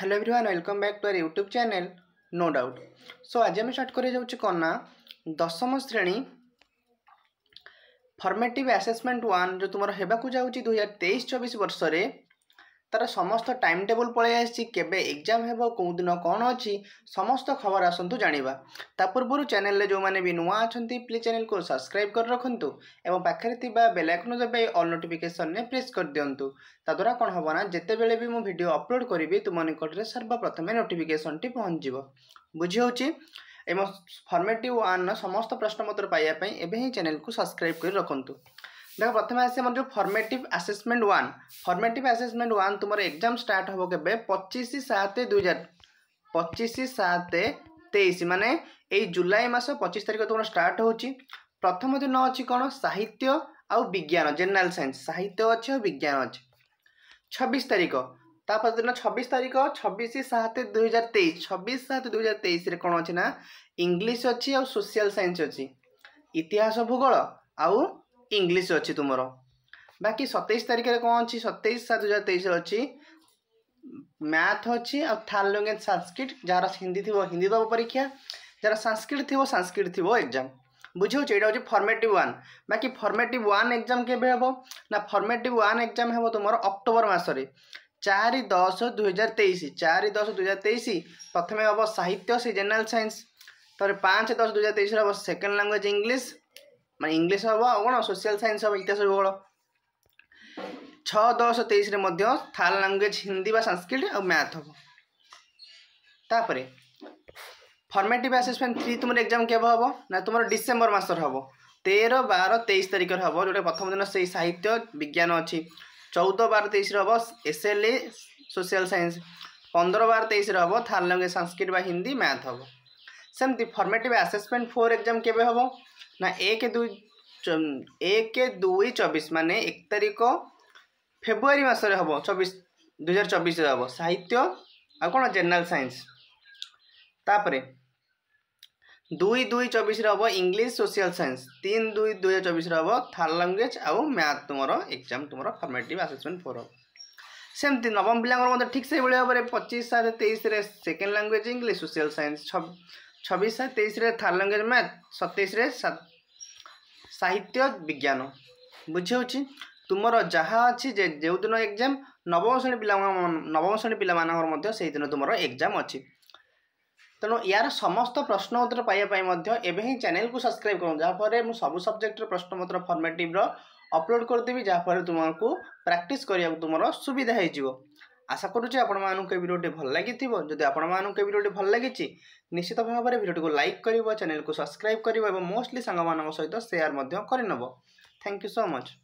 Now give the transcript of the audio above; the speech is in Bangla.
hello everyone welcome back to our YouTube channel no doubt so আজ আমি স্টার্ট করে যাচ্ছি কন না দশম শ্রেণী ফর্মেটিভ আসেসমেন্ট ওয়ান যে তোমার হওয়া যাচ্ছে দুই হাজার তেইশ চবিশ বর্ষে তার সমস্ত টাইম ଟେବୁଲ୍ ପଳେଇ ଆସିଛି କେବେ ଏକ୍ଜାମ୍ ହେବ କେଉଁଦିନ କ'ଣ ଅଛି ସମସ୍ତ ଖବର ଆସନ୍ତୁ ଜାଣିବା ତା ପୂର୍ବରୁ ଚ୍ୟାନେଲରେ ଯେଉଁମାନେ ବି ନୂଆ ଅଛନ୍ତି ପ୍ଲିଜ୍ ଚ୍ୟାନେଲକୁ ସବସ୍କ୍ରାଇବ୍ କରି ରଖନ୍ତୁ ଏବଂ ପାଖରେ ଥିବା ବେଲାଇକନ୍ ଦବାଇ ଅଲ୍ ନୋଟିଫିକେସନ୍ରେ ପ୍ରେସ୍ କରିଦିଅନ୍ତୁ ତାଦ୍ୱାରା କ'ଣ ହେବ ନା ଯେତେବେଳେ ବି ମୁଁ ଭିଡ଼ିଓ ଅପଲୋଡ଼ କରିବି ତୁମ ନିକଟରେ ସର୍ବପ୍ରଥମେ ନୋଟିଫିକେସନ୍ଟି ପହଞ୍ଚିଯିବ ବୁଝି ହେଉଛି ଏବଂ ଫର୍ମେଟିଭ୍ ୱାନ୍ର ସମସ୍ତ ପ୍ରଶ୍ନପତ୍ର ପାଇବା ପାଇଁ ଏବେ ହିଁ ଚ୍ୟାନେଲକୁ ସବସ୍କ୍ରାଇବ୍ କରି ରଖନ୍ତୁ দেখো প্রথমে আসে আমার যে formative assessment one formative assessment one তোমার এক্সাম স্টার্ট হব কেবে পঁচিশ সাত দুই হাজার পঁচিশ সাত তেইশ মানে এই জুলাই মাস পঁচিশ তারিখ তোমার স্টার্ট হচ্ছে প্রথম দিন অছি কোণ সাহিত্য আউ বিজ্ঞান জেনারেল সাইন্স সাহিত্য অছে বিজ্ঞান অছে ছবিশ তারিখ তাপর দিন ছবিশ তারিখ ছবিশ সাত দুই হাজার তেইশ ছবিশ সাত দুই হাজার তেইশে কোণ অছে না ইংলিশ অছি আউ সোশিয়াল সাইন্স অছি ইতিহাস ভূগোল আউ इंग्लीश अच्छी तुम बाकी सतैश तारिखर कौन अच्छी सतैश सात दुई हजार तेईस अच्छी मैथ अच्छी आ थार्ड लैंग्वेज सांस्क्रिट जार हिंदी थी हिंदी दब परीक्षा जार सांस्क्रिट थी सांस्क्रिट थी एक्जाम बुझे ये हूँ फर्मेटिव वन बाकी फर्मेटिव वन एक्जाम के फर्मेटिव वन एक्जाम हे तुम अक्टोबर मस रारि दस दुईार तेईस चार दस दुईार तेईस प्रथम हम साहित्य से जेनेल सैंस तरह पाँच दस दुई तेईस हम सेकेंड लांगुएज इंग्लीश ମାନେ ଇଂଲିଶ ହେବ ଆଉ କ'ଣ ସୋସିଆଲ ସାଇନ୍ସ ହେବ ଇତିହାସ ଭୂଗୋଳ ଛଅ ଦଶ ତେଇଶରେ ମଧ୍ୟ ଥାର୍ଡ ଲାଙ୍ଗୁଏଜ ହିନ୍ଦୀ ବା ସାଂସ୍କ୍ରିଟ ଆଉ ମ୍ୟାଥ୍ ହେବ ତାପରେ ଫର୍ମେଟିଭ୍ ଆସେସମେଣ୍ଟ ଥ୍ରୀ ତୁମର ଏକ୍ଜାମ୍ କେବେ ହେବ ନା ତୁମର ଡିସେମ୍ବର ମାସରେ ହେବ ତେର ବାର ତେଇଶ ତାରିଖରେ ହେବ ଯେଉଁଟା ପ୍ରଥମ ଦିନ ସେଇ ସାହିତ୍ୟ ବିଜ୍ଞାନ ଅଛି ଚଉଦ ବାର ତେଇଶରେ ହେବ ଏସ୍ଏଲ୍ଏ ସୋସିଆଲ ସାଇନ୍ସ ପନ୍ଦର ବାର ତେଇଶରେ ହେବ ଥାର୍ଡ ଲାଙ୍ଗୁଏଜ ସାଂସ୍କ୍ରିଟ ବା ହିନ୍ଦୀ ମ୍ୟାଥ୍ ହେବ ସେମିତି ଫର୍ମେଟିଭ୍ ଆସେସମେଣ୍ଟ ଫୋର୍ ଏକ୍ଜାମ୍ କେବେ ହେବ ନା ଏକ ଦୁଇ ଏକ ଦୁଇ ଚବିଶ ମାନେ ଏକ ତାରିଖ ଫେବୃଆରୀ ମାସରେ ହେବ ଚବିଶ ଦୁଇହଜାର ଚବିଶରେ ହେବ ସାହିତ୍ୟ ଆଉ କ'ଣ ଜେନେରାଲ ସାଇନ୍ସ ତାପରେ ଦୁଇ ଦୁଇ ଚବିଶରେ ହେବ ଇଂଲିଶ ସୋସିଆଲ ସାଇନ୍ସ ତିନି ଦୁଇ ଦୁଇ ହଜାର ଚବିଶରେ ହେବ ଥାର୍ଡ଼ ଲାଙ୍ଗୁଏଜ୍ ଆଉ ମ୍ୟାଥ୍ ତୁମର ଏକ୍ଜାମ୍ ତୁମର ଫର୍ମାଟିଭ୍ ଆସେସମେଣ୍ଟ ଫୋର୍ ହେବ ସେମିତି ନବମ ପିଲାଙ୍କର ମଧ୍ୟ ଠିକ୍ ସେଇଭଳି ଭାବରେ ପଚିଶ ସାତ ତେଇଶରେ second language English social science ଛବିଶ ତେଇଶରେ ଥାର୍ଡ଼ ଲାଙ୍ଗୁଏଜ୍ ମ୍ୟାଥ୍ ସତେଇଶରେ ସାହିତ୍ୟ ବିଜ୍ଞାନ ବୁଝିହେଉଛି ତୁମର ଯାହା ଅଛି ଯେ ଯେଉଁଦିନ ଏକ୍ଜାମ୍ ନବମ ଶ୍ରେଣୀ ପିଲା ନବମ ଶ୍ରେଣୀ ପିଲାମାନଙ୍କର ମଧ୍ୟ ସେହିଦିନ ତୁମର ଏକ୍ଜାମ୍ ଅଛି ତେଣୁ ୟାର ସମସ୍ତ ପ୍ରଶ୍ନ ଉତ୍ତର ପାଇବା ପାଇଁ ମଧ୍ୟ ଏବେ ହିଁ ଚ୍ୟାନେଲ୍କୁ ସବସ୍କ୍ରାଇବ୍ କରନ୍ତୁ ଯାହାଫଳରେ ମୁଁ ସବୁ ସବଜେକ୍ଟର ପ୍ରଶ୍ନପତ୍ର ଫର୍ମେଟିଭ୍ର ଅପଲୋଡ଼ କରିଦେବି ଯାହାଫଳରେ ତୁମକୁ ପ୍ରାକ୍ଟିସ୍ କରିବାକୁ ତୁମର ସୁବିଧା ହେଇଯିବ আশা করুছি ଆପଣମାନଙ୍କୁ ଏ ଭିଡ଼ିଓଟି ଭଲ ଲାଗିଥିବ ଯଦି ଆପଣମାନଙ୍କୁ ଏ ଭିଡ଼ିଓଟି ଭଲ ଲାଗିଛି ନିଶ୍ଚିତ ଭାବରେ ଭିଡ଼ିଓଟିକୁ ଲାଇକ୍ କରିବ ଚ୍ୟାନେଲକୁ ସବସ୍କ୍ରାଇବ୍ କରିବ ଏବଂ ମୋଷ୍ଟଲି ସାଙ୍ଗମାନଙ୍କ ସହିତ ସେୟାର ମଧ୍ୟ କରିନେବ ଥ୍ୟାଙ୍କ ୟୁ ସୋ ମଚ୍